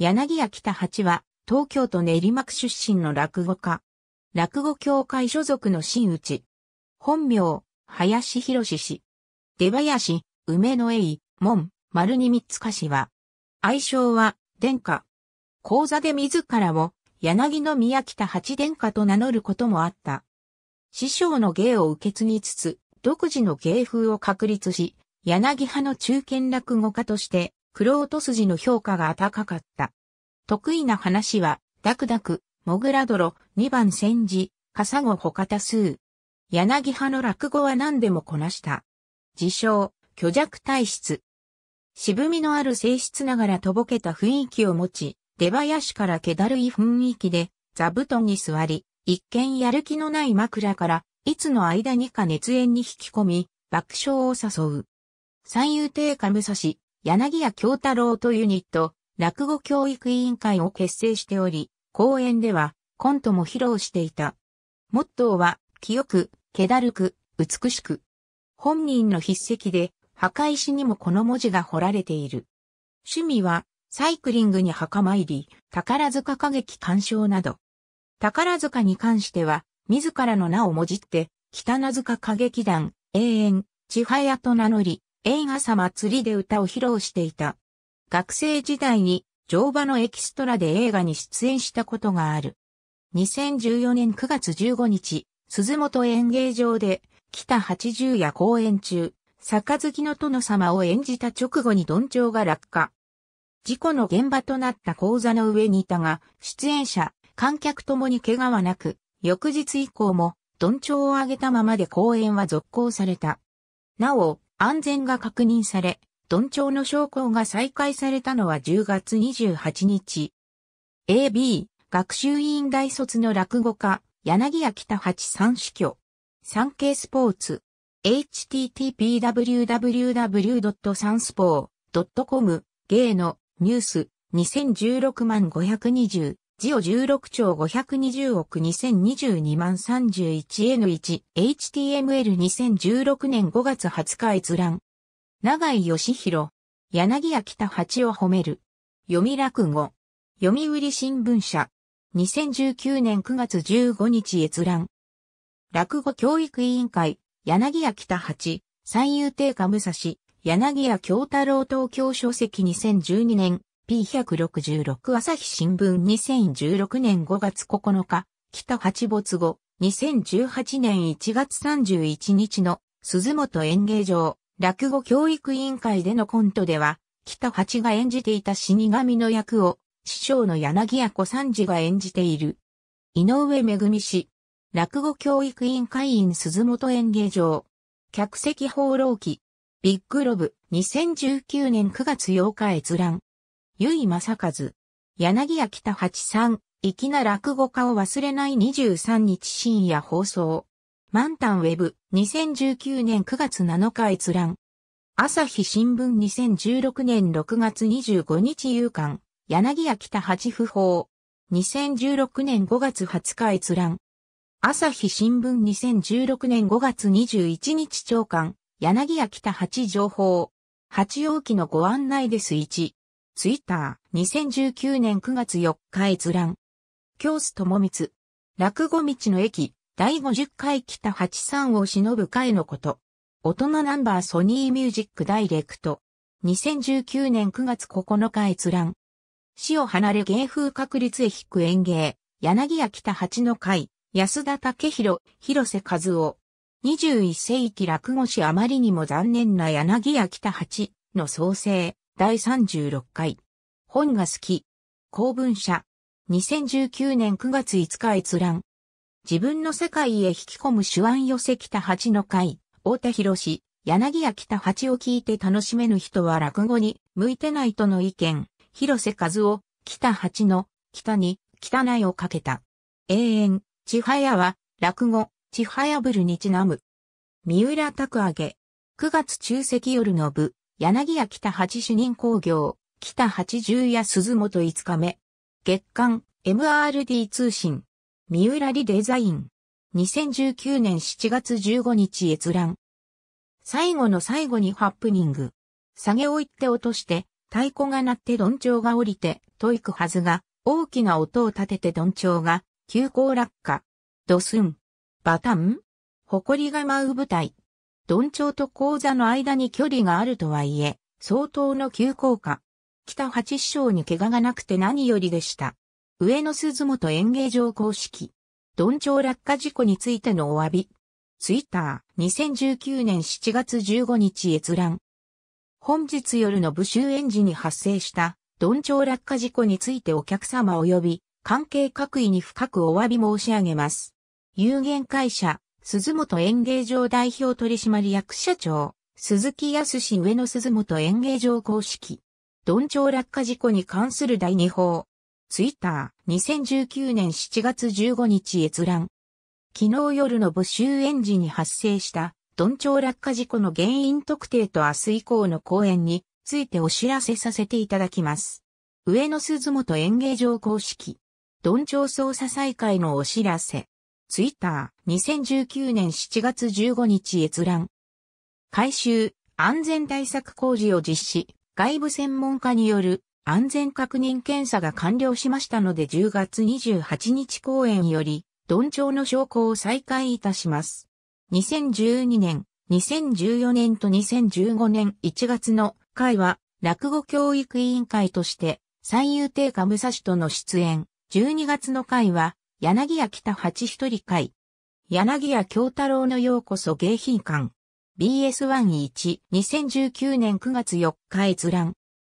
柳家北八は、東京都練馬区出身の落語家。落語協会所属の新内。本名、林博氏。出林、梅の栄、門、丸に三つかしは。愛称は、殿下。講座で自らを、柳の宮北八殿下と名乗ることもあった。師匠の芸を受け継ぎつつ、独自の芸風を確立し、柳派の中堅落語家として、黒労筋の評価が高かった。得意な話は、ダクダク、モグラドロ、二番戦時、カサゴ他多数。柳派の落語は何でもこなした。自称、虚弱体質。渋みのある性質ながらとぼけた雰囲気を持ち、出囃子から気だるい雰囲気で、座布団に座り、一見やる気のない枕から、いつの間にか熱縁に引き込み、爆笑を誘う。三遊亭歌武蔵、柳屋京太郎とユニット、落語教育委員会を結成しており、講演ではコントも披露していた。モットーは、清く、気だるく、美しく。本人の筆跡で、墓石にもこの文字が彫られている。趣味は、サイクリングに墓参り、宝塚歌劇鑑賞など。宝塚に関しては、自らの名をもじって、北名塚歌劇団、永遠、千早と名乗り、映画様釣りで歌を披露していた。学生時代に乗馬のエキストラで映画に出演したことがある。2014年9月15日、鈴本演芸場で、北八十夜公演中、杯の殿様を演じた直後に鈍調が落下。事故の現場となった講座の上にいたが、出演者、観客ともに怪我はなく、翌日以降も、鈍調を上げたままで公演は続行された。なお、安全が確認され、ドンチョウの証拠が再開されたのは10月28日。AB、学習委員大卒の落語家、柳屋北八三死去。産経スポーツ。http://www.sanspo.com 芸のニュース2016万520ジオ16兆520億2022万 31N1HTML2016 年5月20日閲覧長井義弘、柳屋北八を褒める。読み落語。読売新聞社。2019年9月15日閲覧。落語教育委員会、柳屋北八、三遊亭歌武蔵、柳屋京太郎東京書籍2012年、P166 朝日新聞2016年5月9日、北八没後、2018年1月31日の鈴本演芸場。落語教育委員会でのコントでは、北八が演じていた死神の役を、師匠の柳谷小三治が演じている。井上恵氏、落語教育委員会員鈴本演芸場、客席放浪記、ビッグロブ、2019年9月8日閲覧。ゆいまさかず、柳谷北八さん、粋な落語家を忘れない23日深夜放送。マンタンウェブ2019年9月7日閲覧。朝日新聞2016年6月25日夕刊、柳屋北八不法。2016年5月20日閲覧。朝日新聞2016年5月21日長官、柳屋北八情報。八陽器のご案内です1。ツイッター、2019年9月4日閲覧。京須智光。落語道の駅、第50回北八三を忍ぶ会のこと。大人ナンバーソニーミュージックダイレクト。2019年9月9日閲覧。死を離れ芸風確率へ引く演芸。柳屋北八の会。安田武宏、広瀬和夫。21世紀落語史あまりにも残念な柳屋北八の創生。第36回。本が好き。公文社。2019年9月5日閲覧。自分の世界へ引き込む手腕寄せ北八の会、大田博士、柳屋北八を聞いて楽しめぬ人は落語に向いてないとの意見、広瀬和夫、北八の、北に、汚いをかけた。永遠、千早は、落語、千早ブぶるにちなむ。三浦拓揚げ。9月中席夜の部、柳屋北八主任工業、北八十夜鈴本5日目。月刊、MRD 通信。三浦理デザイン。2019年7月15日閲覧。最後の最後にハプニング。下げをいって落として、太鼓が鳴ってドンチョウが降りて、と行くはずが、大きな音を立ててドンチョウが、急行落下。ドスン。バタン埃が舞う舞台。ドンチョウと講座の間に距離があるとはいえ、相当の急降下。北八師匠に怪我がなくて何よりでした。上野鈴本演芸場公式。ドンチョウ落下事故についてのお詫び。ツイッター、2019年7月15日閲覧。本日夜の部終演時に発生した、ドンチョウ落下事故についてお客様及び、関係各位に深くお詫び申し上げます。有限会社、鈴本演芸場代表取締役社長、鈴木康上野鈴本演芸場公式。ドンチョウ落下事故に関する第2報。ツイッター、2019年7月15日閲覧。昨日夜の募集エンジンに発生した、ドンチョウ落下事故の原因特定と明日以降の公演についてお知らせさせていただきます。上野鈴本演芸場公式。ドンチョウ捜査再開のお知らせ。ツイッター、2019年7月15日閲覧。改修、安全対策工事を実施、外部専門家による安全確認検査が完了しましたので10月28日公演より、鈍調の昇降を再開いたします。2012年、2014年と2015年1月の会は、落語教育委員会として、三遊亭歌武蔵との出演。12月の会は、柳屋北八一人会。柳屋京太郎のようこそ迎賓館。BS11、2019年9月4日閲覧。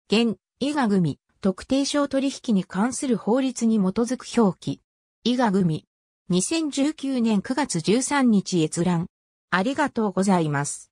現、伊賀組、特定商取引に関する法律に基づく表記。伊賀組、2019年9月13日閲覧。ありがとうございます。